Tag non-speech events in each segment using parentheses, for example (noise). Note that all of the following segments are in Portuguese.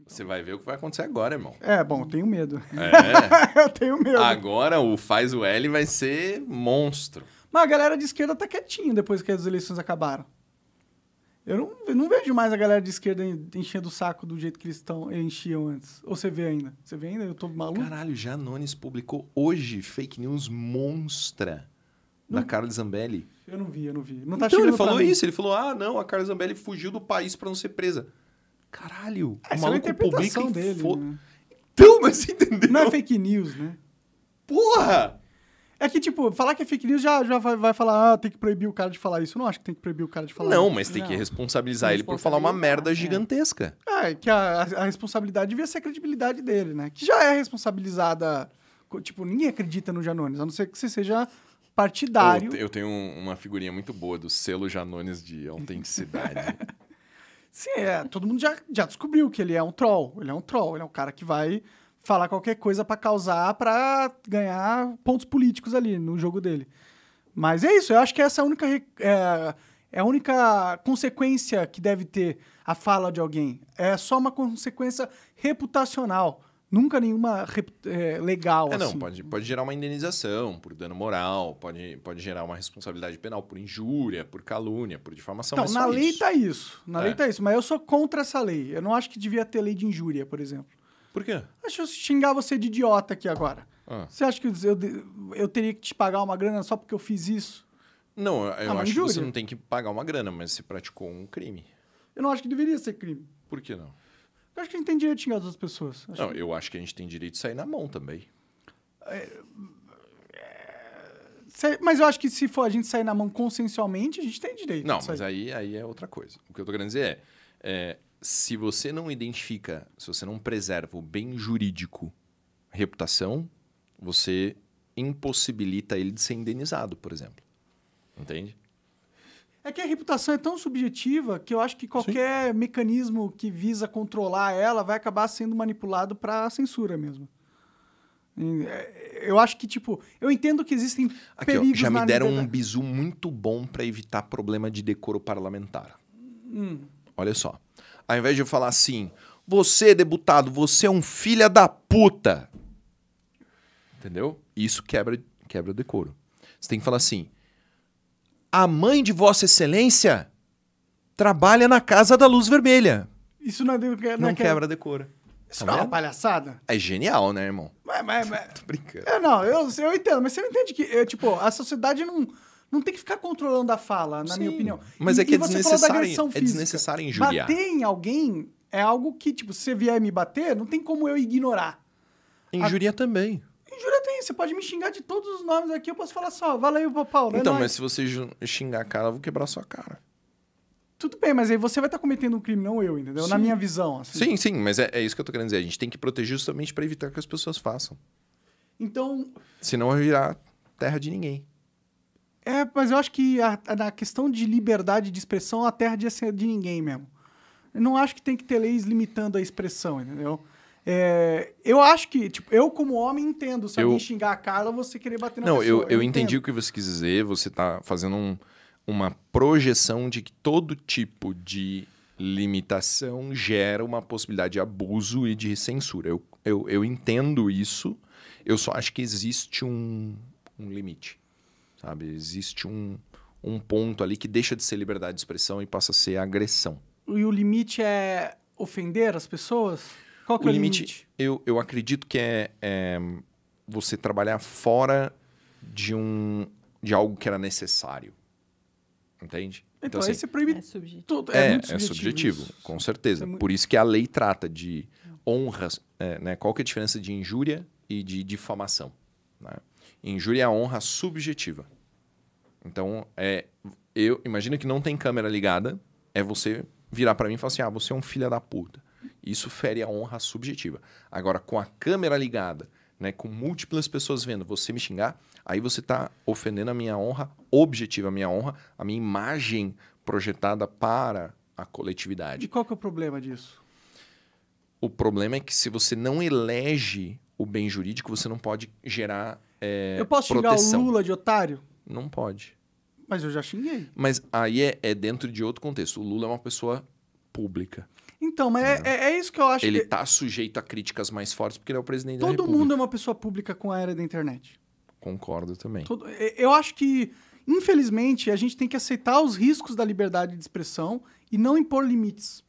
Então, você vai ver o que vai acontecer agora, irmão. É, bom, eu tenho medo. É. (laughs) eu tenho medo. Agora o faz o L vai ser monstro. Mas a galera de esquerda tá quietinha depois que as eleições acabaram. Eu não, eu não vejo mais a galera de esquerda enchendo o saco do jeito que eles tão, enchiam antes. Ou você vê ainda? Você vê ainda? Eu tô maluco. Caralho, Janones publicou hoje fake news monstra não, da Carla Zambelli. Eu não vi, eu não vi. Não tá então ele falou isso, ele falou: ah, não, a Carla Zambelli fugiu do país para não ser presa. Caralho, Essa o é maluco é publica dele, fo... né? Então, mas você entendeu? Não é fake news, né? Porra! É que, tipo, falar que é fake news já, já vai, vai falar, ah, tem que proibir o cara de falar isso. Eu não acho que tem que proibir o cara de falar Não, isso. mas tem não. que responsabilizar ele por falar uma merda é. gigantesca. É, que a, a responsabilidade devia ser a credibilidade dele, né? Que já é responsabilizada. Tipo, ninguém acredita no Janones, a não ser que você seja partidário. Eu, eu tenho uma figurinha muito boa do selo Janones de autenticidade. (laughs) Sim, é, todo mundo já, já descobriu que ele é um troll. Ele é um troll, ele é um cara que vai falar qualquer coisa para causar, para ganhar pontos políticos ali no jogo dele. Mas é isso, eu acho que essa é a única, é, é a única consequência que deve ter a fala de alguém. É só uma consequência reputacional. Nunca nenhuma é, legal. É, não, assim. pode, pode gerar uma indenização por dano moral, pode, pode gerar uma responsabilidade penal por injúria, por calúnia, por difamação. Então, na lei isso. tá isso. Na é. lei tá isso, mas eu sou contra essa lei. Eu não acho que devia ter lei de injúria, por exemplo. Por quê? Acho eu xingar você de idiota aqui agora. Ah. Você acha que eu, eu teria que te pagar uma grana só porque eu fiz isso? Não, eu, eu ah, acho injúria. que você não tem que pagar uma grana, mas você praticou um crime. Eu não acho que deveria ser crime. Por que não? Eu acho que a gente tem direito de xingar as outras pessoas. Acho não, que... eu acho que a gente tem direito de sair na mão também. É... É... Mas eu acho que se for a gente sair na mão consensualmente, a gente tem direito. Não, mas aí, aí é outra coisa. O que eu tô querendo dizer é, é se você não identifica, se você não preserva o bem jurídico, reputação, você impossibilita ele de ser indenizado, por exemplo. Entende? É que a reputação é tão subjetiva que eu acho que qualquer Sim. mecanismo que visa controlar ela vai acabar sendo manipulado para censura mesmo. É, eu acho que, tipo, eu entendo que existem Aqui, perigos ó, Já me deram liberdade. um bizu muito bom para evitar problema de decoro parlamentar. Hum. Olha só. Ao invés de eu falar assim, você, deputado, você é um filha da puta. Entendeu? Isso quebra, quebra o decoro. Você tem que falar assim, a mãe de Vossa Excelência trabalha na Casa da Luz Vermelha. Isso não é. Não, não quebra a decora. Isso tá não é uma palhaçada? É genial, né, irmão? Mas, mas, mas... (laughs) Tô brincando. Eu, é, não, eu, eu entendo, mas você não entende que, eu, tipo, a sociedade não, não tem que ficar controlando a fala, na Sim, minha opinião. Mas e, é que é desnecessário, é desnecessário injuriar. Bater em alguém é algo que, tipo, se você vier me bater, não tem como eu ignorar. Injuria a... também você pode me xingar de todos os nomes aqui, eu posso falar só, valeu, Paulo. É então, é mas se você xingar a cara, eu vou quebrar sua cara. Tudo bem, mas aí você vai estar tá cometendo um crime, não eu, entendeu? Sim. Na minha visão. Assim. Sim, sim, mas é, é, isso que eu tô querendo dizer. A gente tem que proteger justamente para evitar que as pessoas façam. Então. Senão vai virar terra de ninguém. É, mas eu acho que na questão de liberdade de expressão, a terra de, de ninguém mesmo. Eu não acho que tem que ter leis limitando a expressão, entendeu? É, eu acho que, tipo, eu como homem entendo. Se eu... alguém xingar a Carla, você querer bater na Não, pessoa. Não, eu, eu, eu entendi o que você quis dizer. Você tá fazendo um, uma projeção de que todo tipo de limitação gera uma possibilidade de abuso e de censura. Eu, eu, eu entendo isso. Eu só acho que existe um, um limite, sabe? Existe um, um ponto ali que deixa de ser liberdade de expressão e passa a ser agressão. E o limite é ofender as pessoas? Qual que é o é o limite? limite? Eu, eu acredito que é, é você trabalhar fora de um de algo que era necessário. Entende? Então, então assim, esse é proibido. É subjetivo. Tudo, é, é, é subjetivo, é subjetivo com certeza. É muito... Por isso que a lei trata de honras. É, né? Qual que é a diferença de injúria e de difamação? Né? Injúria é a honra subjetiva. Então, é, eu imagina que não tem câmera ligada, é você virar para mim e falar assim: ah, você é um filho da puta. Isso fere a honra subjetiva. Agora, com a câmera ligada, né, com múltiplas pessoas vendo você me xingar, aí você está ofendendo a minha honra objetiva, a minha honra, a minha imagem projetada para a coletividade. E qual que é o problema disso? O problema é que se você não elege o bem jurídico, você não pode gerar. É, eu posso proteção. xingar o Lula de otário? Não pode. Mas eu já xinguei. Mas aí é, é dentro de outro contexto. O Lula é uma pessoa pública. Então, mas é, é, é isso que eu acho. Ele está sujeito a críticas mais fortes porque ele é o presidente Todo da República. Todo mundo é uma pessoa pública com a era da internet. Concordo também. Todo... É, eu acho que, infelizmente, a gente tem que aceitar os riscos da liberdade de expressão e não impor limites.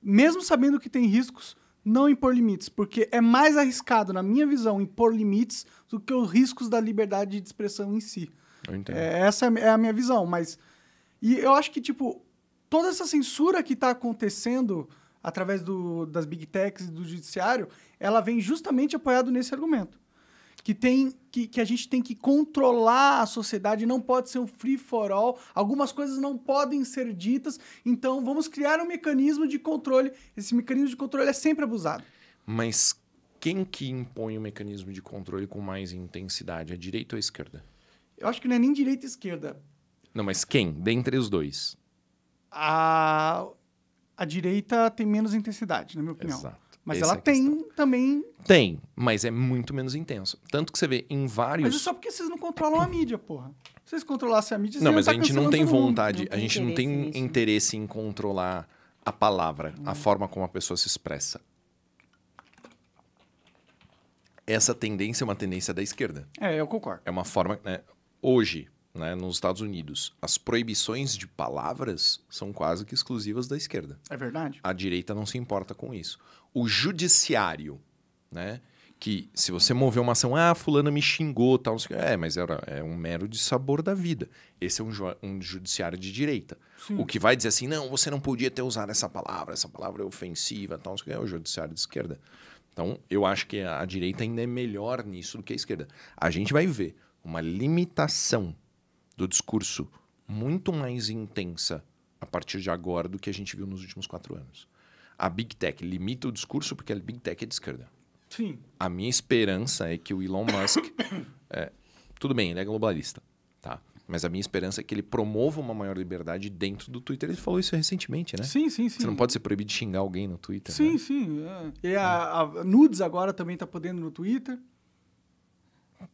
Mesmo sabendo que tem riscos, não impor limites, porque é mais arriscado, na minha visão, impor limites do que os riscos da liberdade de expressão em si. Eu entendo. É, essa é a é minha visão, mas. E eu acho que, tipo, toda essa censura que está acontecendo através do, das big techs e do judiciário, ela vem justamente apoiado nesse argumento. Que, tem, que, que a gente tem que controlar a sociedade, não pode ser um free for all, algumas coisas não podem ser ditas, então vamos criar um mecanismo de controle. Esse mecanismo de controle é sempre abusado. Mas quem que impõe o mecanismo de controle com mais intensidade? A é direita ou a esquerda? Eu acho que não é nem direita e esquerda. Não, mas quem? Dentre os dois. A, a direita tem menos intensidade, na minha opinião. Exato. Mas Essa ela é tem também. Tem, mas é muito menos intenso. Tanto que você vê em vários. Mas é só porque vocês não controlam a mídia, porra. Se vocês controlassem a mídia, vocês Não, mas a tá gente não tem vontade, não a gente não tem nisso. interesse em controlar a palavra, hum. a forma como a pessoa se expressa. Essa tendência é uma tendência da esquerda. É, eu concordo. É uma forma. Né? Hoje, né, nos Estados Unidos, as proibições de palavras são quase que exclusivas da esquerda. É verdade. A direita não se importa com isso. O judiciário, né, que se você mover uma ação, ah, fulano me xingou, tal, é, mas era, é um mero de sabor da vida. Esse é um, um judiciário de direita. Sim. O que vai dizer assim, não, você não podia ter usado essa palavra, essa palavra é ofensiva, tal, é o judiciário de esquerda. Então, eu acho que a, a direita ainda é melhor nisso do que a esquerda. A gente vai ver uma limitação do discurso muito mais intensa a partir de agora do que a gente viu nos últimos quatro anos. A Big Tech limita o discurso porque a Big Tech é de esquerda. Sim. A minha esperança é que o Elon Musk. (coughs) é, tudo bem, ele é globalista, tá? Mas a minha esperança é que ele promova uma maior liberdade dentro do Twitter. Ele falou isso recentemente, né? Sim, sim, sim. Você não pode ser proibido de xingar alguém no Twitter. Sim, né? sim. É. E a, a, Nudes agora também está podendo no Twitter.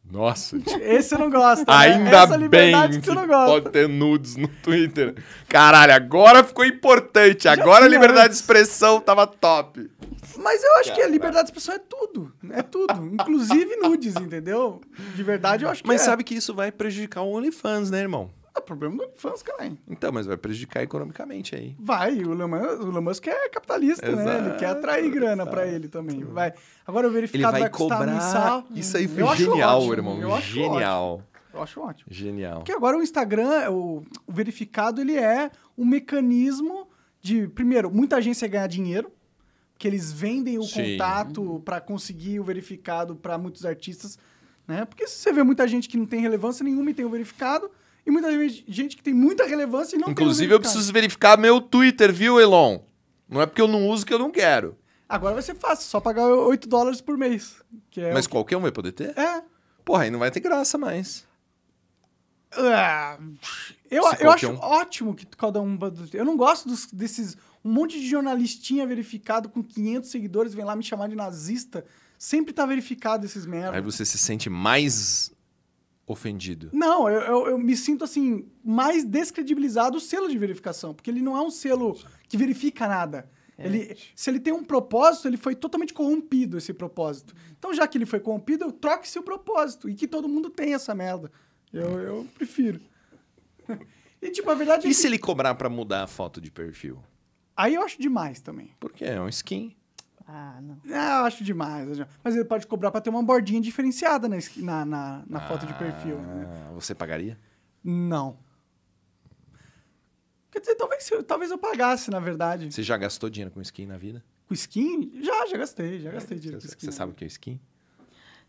Nossa. (laughs) Esse eu não gosto. Né? Ainda né? bem que, pode ter nudes no Twitter. Caralho, agora ficou importante. agora a liberdade antes. de expressão tava top. Mas eu acho Caralho. que a liberdade de expressão é tudo. Né? É tudo. (laughs) Inclusive nudes, entendeu? De verdade, eu acho que Mas é. sabe que isso vai prejudicar o OnlyFans, né, irmão? problema do OnlyFans, cara. Então, mas vai prejudicar economicamente aí. Vai, o Elon Musk, é capitalista, exato, né? Ele quer atrair grana para ele também. Vai. Agora o verificado ele vai, vai cobrar... mensal. Isso aí foi eu genial, ótimo, irmão. Eu genial. Ótimo. Eu acho ótimo. Genial. Porque agora o Instagram, o, verificado, ele é um mecanismo de, primeiro, muita agência ganhar dinheiro, que eles vendem o Sim. contato para conseguir o verificado para muitos artistas, né? Porque se você vê muita gente que não tem relevância nenhuma e tem o verificado, e muita gente que tem muita relevância e não Inclusive, eu preciso verificar meu Twitter, viu, Elon? Não é porque eu não uso que eu não quero. Agora vai ser fácil, só pagar 8 dólares por mês. É Mas qualquer um vai poder ter? É. Porra, aí não vai ter graça mais. Uh, eu, eu acho um. ótimo que cada um. Eu não gosto dos, desses. Um monte de jornalistinha verificado com 500 seguidores vem lá me chamar de nazista. Sempre tá verificado esses merda. Aí você se sente mais ofendido? Não, eu, eu, eu, me sinto assim, mais descredibilizado o selo de verificação, porque ele não é um selo que verifica nada. É. Ele, se ele tem um propósito, ele foi totalmente corrompido esse propósito. Então, já que ele foi corrompido, troque-se o propósito. E que todo mundo tem essa merda. Eu, eu prefiro. (laughs) e, tipo, a verdade é e é que... se ele cobrar para mudar a foto de perfil? Aí eu acho demais também. Porque é um skin. Ah, não. Ah, eu acho demais. Mas ele pode cobrar para ter uma bordinha diferenciada na, na, na, na ah, foto de perfil. Né? Ah, você pagaria? Não. Quer dizer, talvez, talvez eu pagasse, na verdade. Você já gastou dinheiro com skin na vida? Com skin? Já, já gastei. Já gastei é, dinheiro você, com skin. Você sabe o que é skin?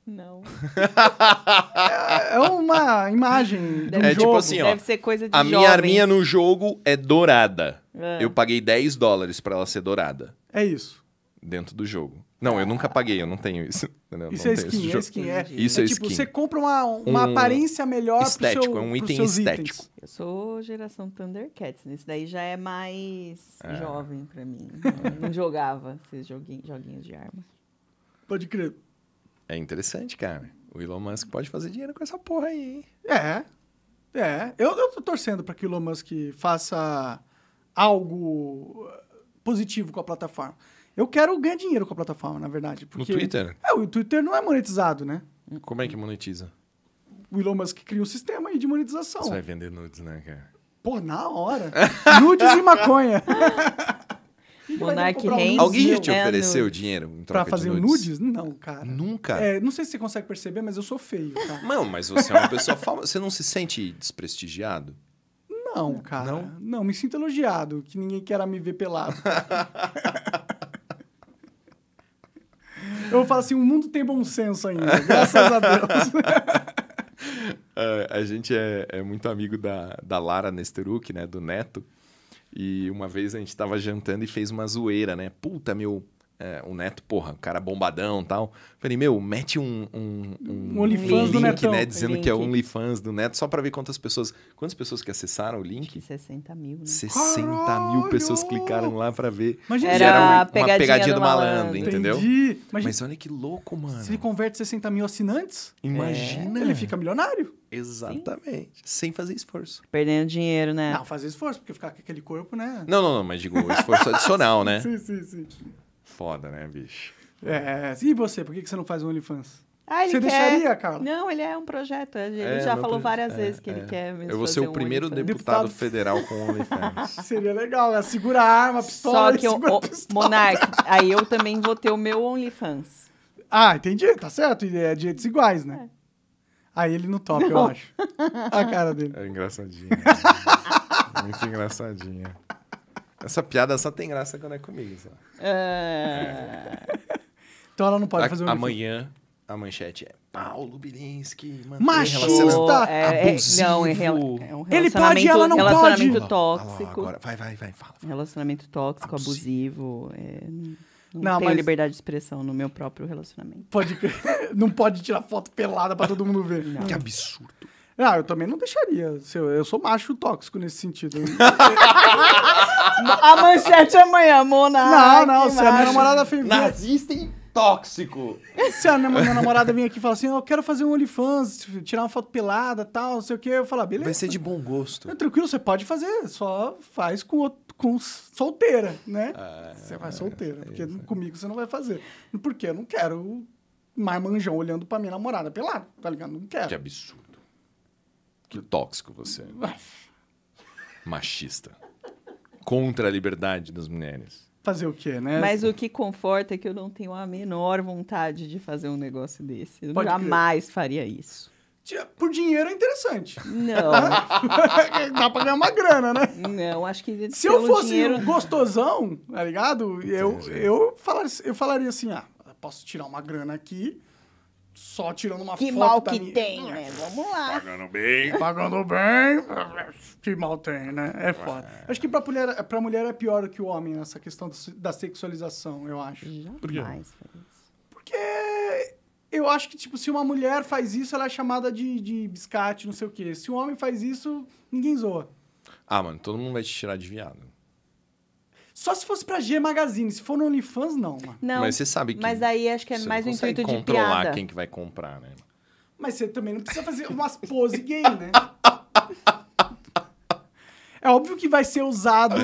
Não. (laughs) é, é uma imagem. Deve, um é tipo jogo. tipo assim, ó. Deve ser coisa de A jovens. minha arminha no jogo é dourada. É. Eu paguei 10 dólares para ela ser dourada. É isso dentro do jogo. Não, eu nunca ah. paguei, eu não tenho isso. (laughs) Entendeu? Isso não é skin, é skin, é. Isso é, é tipo, skin. você compra uma, uma um aparência melhor estético, pro seu, é um item estético. Itens. Eu sou geração Thundercats, né? isso daí já é mais é. jovem para mim. Eu não (laughs) jogava esses joguinhos, joguinhos de arma. Pode crer. É interessante, cara. O Elon Musk pode fazer dinheiro com essa porra aí. É. É. Eu, eu tô torcendo para que o Elon Musk faça algo uh, positivo com a plataforma. Eu quero ganhar dinheiro com a plataforma, na verdade. Porque... No Twitter? É, o Twitter não é monetizado, né? Como é que monetiza? O Elon Musk criou um sistema aí de monetização. Você vai vender nudes, né, cara? Pô, na hora. (laughs) nudes e maconha. (laughs) Monark Reigns. Um Alguém já te ofereceu é dinheiro em troca pra fazer nudes? nudes? Não, cara. Nunca? É, não sei se você consegue perceber, mas eu sou feio, cara. Não, mas você é uma pessoa famosa. Você não se sente desprestigiado? Não, cara. Não? não, me sinto elogiado, que ninguém quer me ver pelado. (laughs) Eu falo assim, o mundo tem bom senso ainda, graças a Deus. uh, (laughs) a gente é, é, muito amigo da, da Lara Nesteruk, né, do Neto. E uma vez a gente estava jantando e fez uma zoeira, né? Puta, meu é, o Neto, porra, um cara bombadão e tal. Falei, meu, mete um, um, um, um OnlyFans do Né, dizendo link. que é OnlyFans do Neto, só para ver quantas pessoas. Quantas pessoas que acessaram o link? 60 mil, né? 60 Caralho! mil pessoas clicaram lá para ver. Imagina, era, era uma pegadinha, pegadinha do, do malandro, malandro entendeu? Imagina, Mas olha que louco, mano. Se ele converte 60 mil assinantes, imagina. É. Ele fica milionário. Exatamente. Sim. Sem fazer esforço. Perdendo dinheiro, né? Não, fazer esforço, porque ficar com aquele corpo, né? Não, não, não, mas digo, esforço (laughs) adicional, né? Sim, sim, sim foda, né, bicho? É. é. E você, por que você não faz um OnlyFans? Ah, ele você quer... deixaria, Carla? Não, ele é um projeto. Ele é, já falou várias é, vezes que é. ele quer mesmo. Eu vou ser o um primeiro OnlyFans. deputado federal com (laughs) OnlyFans. Seria legal, né? Segura a arma, pistola. Só que, Monark, aí eu também vou ter o meu OnlyFans. Ah, entendi, tá certo. É direitos iguais, né? É. Aí ele no top, não. eu acho. A cara dele. É engraçadinha. Né? (laughs) Muito engraçadinha. Essa piada só tem graça quando é comigo. Só. É... então ela não pode a, fazer um Amanhã, a manchete é Paulo Bilinski, machista, é, é, não, é, real, é um relacionamento, ele pode, ela não relacionamento pode. tóxico. agora vai, vai, vai, fala, fala. Relacionamento tóxico, abusivo. abusivo é, não, não tenho mas... liberdade de expressão no meu próprio relacionamento. Pode, (laughs) não pode tirar foto pelada para todo mundo ver. Não. Que absurdo. Ah, eu também não deixaria. Eu sou macho tóxico nesse sentido. a manchete é amanhã, Mona. Não, não, se macho. a minha namorada fez. Nazista e tóxico. Se a minha namorada vir aqui e falar assim, eu quero fazer um OnlyFans, tirar uma foto pelada tal, não sei o quê, eu falar, beleza. Vai ser de bom gosto. É tranquilo, você pode fazer, só faz com com solteira, né? É, você vai é, solteira, porque comigo você não vai fazer. Porque eu não quero mais manjão olhando pra minha namorada pelada, tá ligado? Não quero. Que absurdo. Tóxico você. É. Machista. Contra a liberdade das mulheres. Fazer o quê, né? Mas o que conforta é que eu não tenho a menor vontade de fazer um negócio desse. Eu Pode jamais crer. faria isso. Por dinheiro é interessante. Não. (laughs) Dá pra ganhar uma grana, né? Não, acho que. Se eu fosse dinheiro... gostosão, tá ligado? Eu, eu, eu falaria assim: ah, posso tirar uma grana aqui só tirando uma que foto. Que mal que minha... tem, né? Vamos lá. Pagando bem. Pagando bem. Que mal tem, né? É foda. É. Acho que pra mulher, pra mulher é pior do que o homem nessa questão da sexualização, eu acho. Jamais Por quê? Porque eu acho que, tipo, se uma mulher faz isso, ela é chamada de, de biscate, não sei o quê. Se um homem faz isso, ninguém zoa. Ah, mano, todo mundo vai te tirar de viado. Só se fosse pra G Magazine, se for no OnlyFans, não, mano. Não. Mas você sabe que. Mas aí acho que é mais um intuito de piada. quem que vai comprar, né? Mas você também não precisa fazer umas pose gay, né? (laughs) é óbvio que vai ser usado.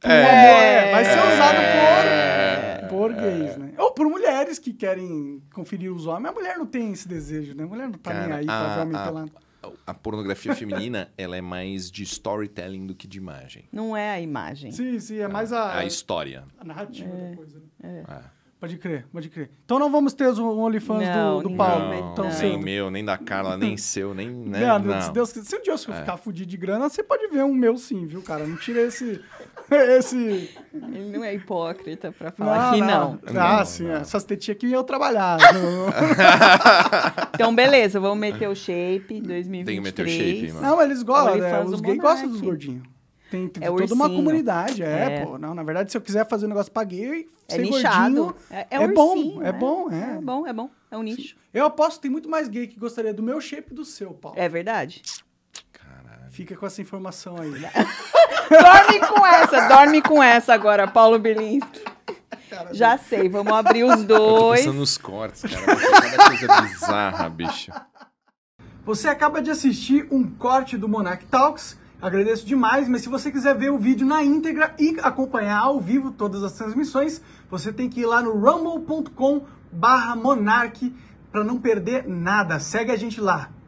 Por, é, é, vai ser é. usado é, por, gays, né? Ou por mulheres que querem conferir os homens. A mulher não tem esse desejo, né? A mulher não tá cara, nem aí pra ver homem pelado a pornografia feminina (laughs) ela é mais de storytelling do que de imagem. Não é a imagem. Sim, sim, é, tá. mais a, é a história. A narrativa é, da coisa. Né? É. é. Pode crer, pode crer. Então não vamos ter um OnlyFans do, do Paulo. Não, tão não. Cedo. Nem meu, nem da Carla, nem (laughs) seu, nem. Né? Não, não. Se, Deus, se um dia eu é. ficar fudido de grana, você pode ver um meu sim, viu, cara? Não tirei esse, (laughs) esse. Ele não é hipócrita pra falar não, que não. não. Ah, não, sim, não. essas tetinhas que iam trabalhar. (laughs) então, beleza, vamos meter o shape 2023. Tem que meter o shape, mano. Não, eles gostam, né? Os gays gostam dos gordinhos. Tem, tem é toda ursinho. uma comunidade, é, é, pô. Não, na verdade, se eu quiser fazer um negócio pra gay, é ser nichado. gordinho, é, é, é ursinho, é né? bom, é, bom, é bom, é. bom, é bom, é um nicho. Sim. Eu aposto que tem muito mais gay que gostaria do meu shape do seu, Paulo. É verdade. Fica com essa informação aí. (laughs) Dorme com essa, dorme com essa agora, Paulo Berlinski. Já sei, vamos abrir os dois. Eu tô nos cortes, cara. Cada coisa bizarra, bicho. Você acaba de assistir um corte do Monarch Talks. Agradeço demais, mas se você quiser ver o vídeo na íntegra e acompanhar ao vivo todas as transmissões, você tem que ir lá no rumble.com barra Monark para não perder nada. Segue a gente lá.